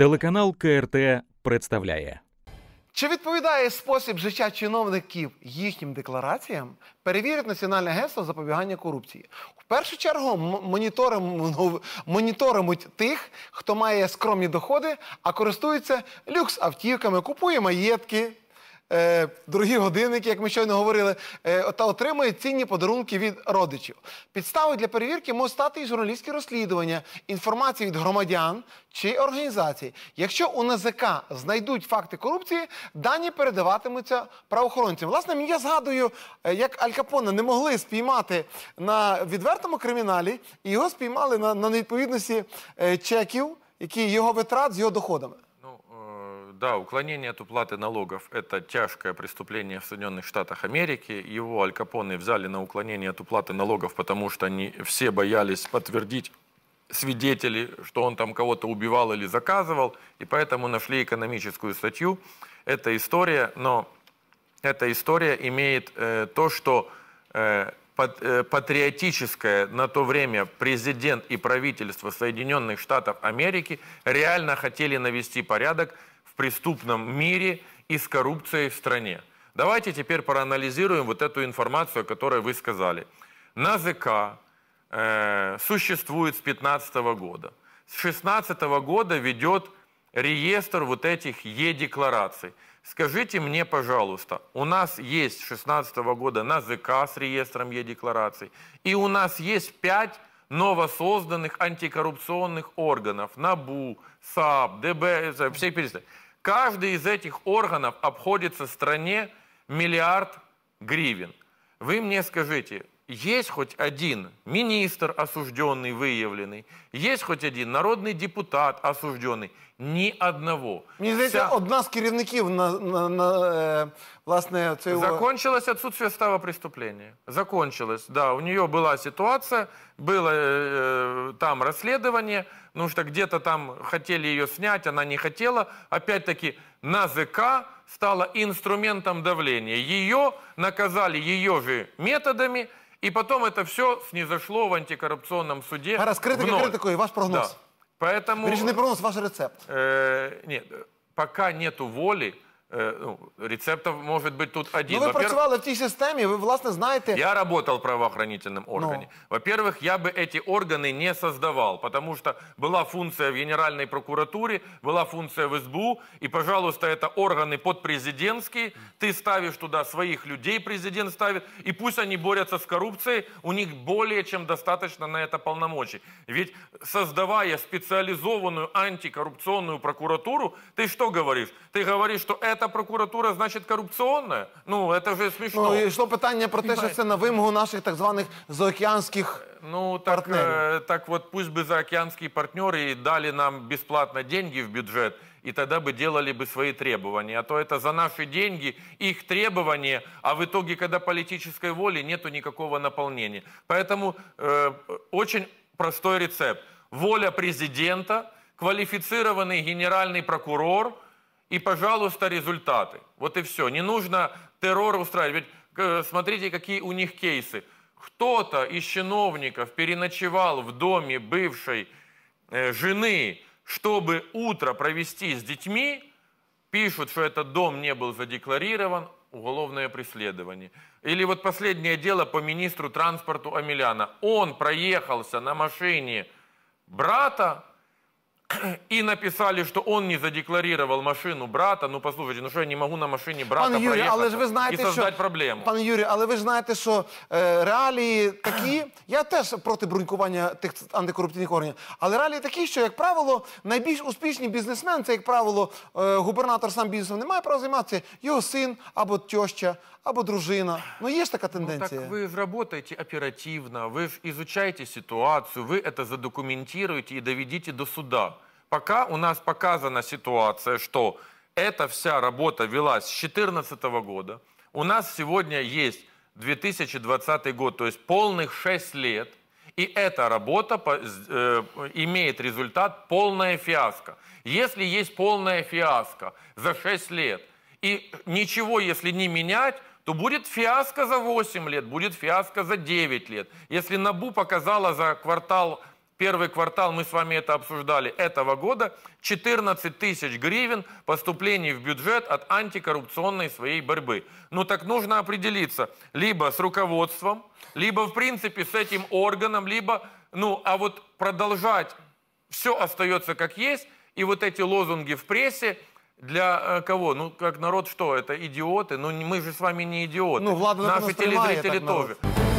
Телеканал КРТ представляє. Чи відповідає спосіб життя чиновників їхнім деклараціям? Перевірить Національне агентство запобігання корупції. В першу чергу моніторимо, моніторимуть тих, хто має скромні доходи, а користується люкс-автівками, купує маєтки е, дорогі годинники, як ми щойно говорили, е, та отримує цінні подарунки від родичів. Підставою для перевірки може стати і журналістське розслідування, інформація від громадян чи організацій. Якщо у НЗК знайдуть факти корупції, дані передаватимуться правоохоронцям. Власне, я згадую, е, як Аль Капоне не могли спіймати на відвертому криміналі, і його спіймали на, невідповідності е, чеків, які його витрат з його доходами. Да, уклонение от уплаты налогов – это тяжкое преступление в Соединенных Штатах Америки. Его Аль Капоне взяли на уклонение от уплаты налогов, потому что они все боялись подтвердить свидетели, что он там кого-то убивал или заказывал, и поэтому нашли экономическую статью. Это история, но эта история имеет э, то, что э, э, патриотическое на то время президент и правительство Соединенных Штатов Америки реально хотели навести порядок преступном мире и с коррупцией в стране. Давайте теперь проанализируем вот эту информацию, о которой вы сказали. На ЗК э, существует с 2015 года. С 2016 года ведет реестр вот этих Е-деклараций. Скажите мне, пожалуйста, у нас есть с 2016 года на ЗК с реестром Е-деклараций, и у нас есть 5 новосозданных антикоррупционных органов, НАБУ, САП, ДБ, э, все перестали. Каждый из этих органов обходится стране миллиард гривен. Вы мне скажите, есть хоть один министр осужденный, выявленный, есть хоть один народный депутат осужденный, ни одного. Мені здається, Вся... одна з керівників на, на, на э, власне цього... Закончилось отсутствие става преступления. Закончилось, да. У нее была ситуация, было э, э, там расследование, ну что где-то там хотели ее снять, она не хотела. Опять-таки, на ЗК стала инструментом давления. Ее наказали ее же методами – и потом это все снизошло в антикоррупционном суде. А раскрытый критикой, ваш прогноз. Да. Поэтому... Решенный прогноз, ваш рецепт. Э, нет, пока нету воли, Э, ну, рецептов может быть тут один. Ну, вы працювали в тій системі, ви, власне, знаєте... Я работал в правоохранительном ну. органе. Но. Во-первых, я бы эти органы не создавал, потому что была функция в Генеральной прокуратуре, была функция в СБУ, и, пожалуйста, это органы подпрезидентские, ты ставишь туда своих людей, президент ставит, и пусть они борются с коррупцией, у них более чем достаточно на это полномочий. Ведь создавая специализованную антикоррупционную прокуратуру, ты что говоришь? Ты говоришь, что это эта прокуратура, значит, коррупционная? Ну, это же смешно. Ну, і йшло питання про те, що це на вимогу наших так званих заокеанских Ну, так, партнерів. так вот пусть бы заокеанские партнеры дали нам бесплатно деньги в бюджет, и тогда бы делали бы свои требования. А то это за наши деньги, их требования, а в итоге, когда политической воли, нету никакого наполнения. Поэтому э, очень простой рецепт. Воля президента, квалифицированный генеральный прокурор – и, пожалуйста, результаты. Вот и все. Не нужно террор устраивать. Ведь э, смотрите, какие у них кейсы. Кто-то из чиновников переночевал в доме бывшей э, жены, чтобы утро провести с детьми, пишут, что этот дом не был задекларирован, уголовное преследование. Или вот последнее дело по министру транспорту Амеляна. Он проехался на машине брата и написали, что он не задекларировал машину брата. Ну послухайте, ну що я не могу на машині брата Пан Юрій, проїхати але ж ви і знаєте, що создать проблему. пане Юрію, але ви ж знаєте, що е, реалії такі. Я теж проти брунькування тих антикорупційних органів, але реалії такі, що як правило, найбільш успішні бізнесмен, це як правило, е, губернатор сам бізнесом не має права займатися. Його син або тьоща, або дружина. Ну є ж така ну, Так тенденція. вы работаете оперативно, вы ж изучаете ситуацию, вы это задокументируете и доведите до суда. Пока у нас показана ситуация, что эта вся работа велась с 2014 года. У нас сегодня есть 2020 год, то есть полных 6 лет. И эта работа э, имеет результат полная фиаско. Если есть полная фиаско за 6 лет, и ничего, если не менять, то будет фиаско за 8 лет, будет фиаско за 9 лет. Если НАБУ показала за квартал первый квартал, мы с вами это обсуждали, этого года, 14 тысяч гривен поступлений в бюджет от антикоррупционной своей борьбы. Ну так нужно определиться либо с руководством, либо в принципе с этим органом, либо, ну, а вот продолжать все остается как есть, и вот эти лозунги в прессе, для э, кого? Ну, как народ что, это идиоты? Ну, мы же с вами не идиоты. Ну, Влада Наши телезрители тоже. Народ.